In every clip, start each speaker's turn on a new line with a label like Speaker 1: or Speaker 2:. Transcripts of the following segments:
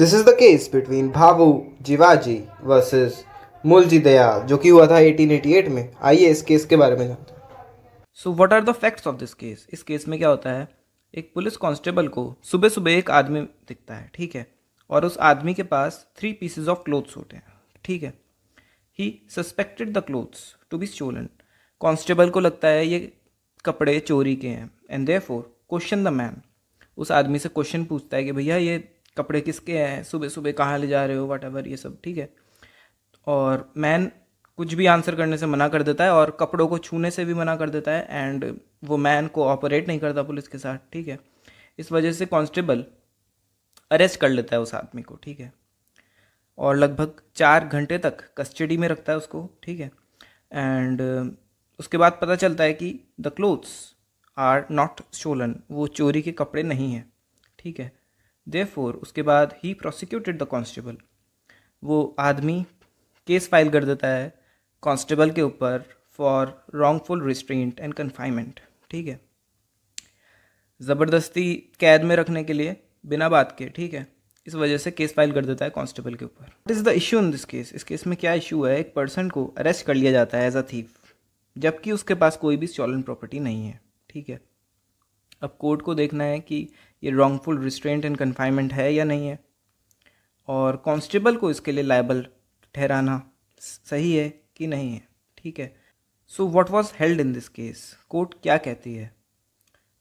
Speaker 1: This is the case between Bhabu Jivaji versus Mulji Dayal जो कि हुआ था 1888 में आइए इस केस के बारे में जानते हैं so what are the facts of this case इस केस में क्या होता है एक पुलिस कांस्टेबल को सुबह सुबह एक आदमी दिखता है ठीक है और उस आदमी के पास थ्री पीसेज ऑफ क्लोथ्स होते हैं ठीक है he suspected the clothes to be stolen constable को लगता है ये कपड़े चोरी के हैं and therefore question the man उस आदमी से क्वेश्चन पूछता है कि भैया ये कपड़े किसके हैं सुबह सुबह कहाँ ले जा रहे हो वट ये सब ठीक है और मैन कुछ भी आंसर करने से मना कर देता है और कपड़ों को छूने से भी मना कर देता है एंड वो मैन को ऑपरेट नहीं करता पुलिस के साथ ठीक है इस वजह से कांस्टेबल अरेस्ट कर लेता है उस आदमी को ठीक है और लगभग चार घंटे तक कस्टडी में रखता है उसको ठीक है एंड उसके बाद पता चलता है कि the clothes are not stolen वो चोरी के कपड़े नहीं हैं ठीक है देयरफॉर उसके बाद ही प्रोसिक्यूटेड द कांस्टेबल वो आदमी केस फाइल कर देता है कांस्टेबल के ऊपर for wrongful restraint and confinement ठीक है ज़बरदस्ती कैद में रखने के लिए बिना बात के ठीक है इस वजह से केस फाइल कर देता है कांस्टेबल के ऊपर what is the issue in this case इस केस में क्या इशू है एक पर्सन को अरेस्ट कर लिया जाता है एज अ थीफ जबकि उसके पास कोई भी स्टॉलन प्रॉपर्टी नहीं है ठीक है अब कोर्ट को देखना है कि ये रॉन्गफुल रिस्ट्रेंट एंड कन्फाइनमेंट है या नहीं है और कॉन्स्टेबल को इसके लिए लाइबल ठहराना सही है कि नहीं है ठीक है so what was held in this case court क्या कहती है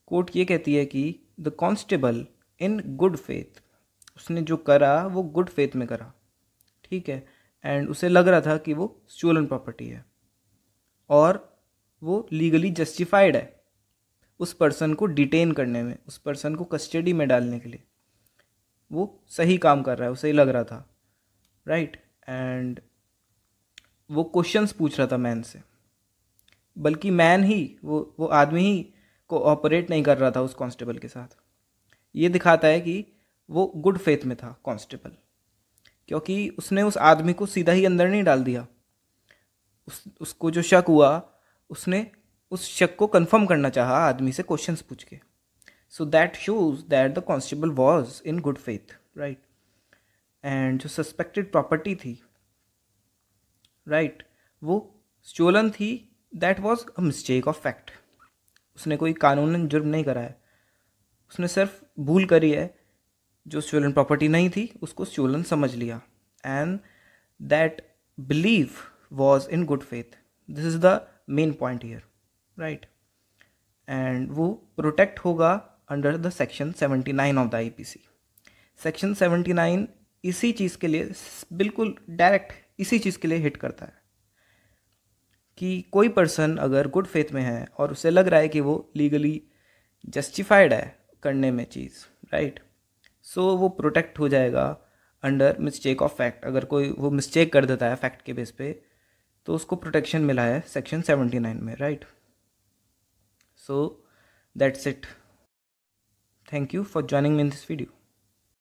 Speaker 1: कोर्ट ये कहती है कि the constable in good faith उसने जो करा वो गुड फेथ में करा ठीक है एंड उसे लग रहा था कि वो स्टोलन प्रॉपर्टी है और वो लीगली जस्टिफाइड है उस पर्सन को डिटेन करने में उस पर्सन को कस्टडी में डालने के लिए वो सही काम कर रहा है उसे लग रहा था राइट right? एंड वो क्वेश्चंस पूछ रहा था मैन से बल्कि मैन ही वो वो आदमी ही को ऑपरेट नहीं कर रहा था उस कांस्टेबल के साथ ये दिखाता है कि वो गुड फेथ में था कांस्टेबल क्योंकि उसने उस आदमी को सीधा ही अंदर नहीं डाल दिया उस उसको जो शक हुआ उसने उस शक को कंफर्म करना चाहा आदमी से क्वेश्चन पूछ के so that shows that the constable was in good faith right and जो सस्पेक्टेड प्रॉपर्टी थी राइट right, वो स्टोलन थी that was a mistake of fact उसने कोई कानून जुर्म नहीं करा है उसने सिर्फ भूल करी है जो स्टोलन प्रॉपर्टी नहीं थी उसको स्टोलन समझ लिया and that believe was in good faith this is the main point here right and वो प्रोटेक्ट होगा under the section 79 of the IPC section 79 इसी चीज़ के लिए बिल्कुल डायरेक्ट इसी चीज़ के लिए हिट करता है कि कोई पर्सन अगर गुड फेथ में है और उसे लग रहा है कि वो लीगली जस्टिफाइड है करने में चीज़ राइट right? सो so, वो प्रोटेक्ट हो जाएगा अंडर मिस्टेक ऑफ फैक्ट अगर कोई वो मिस्टेक कर देता है फैक्ट के बेस पे तो उसको प्रोटेक्शन मिला है सेक्शन सेवेंटी नाइन में right right? so that's it thank you for joining me in this video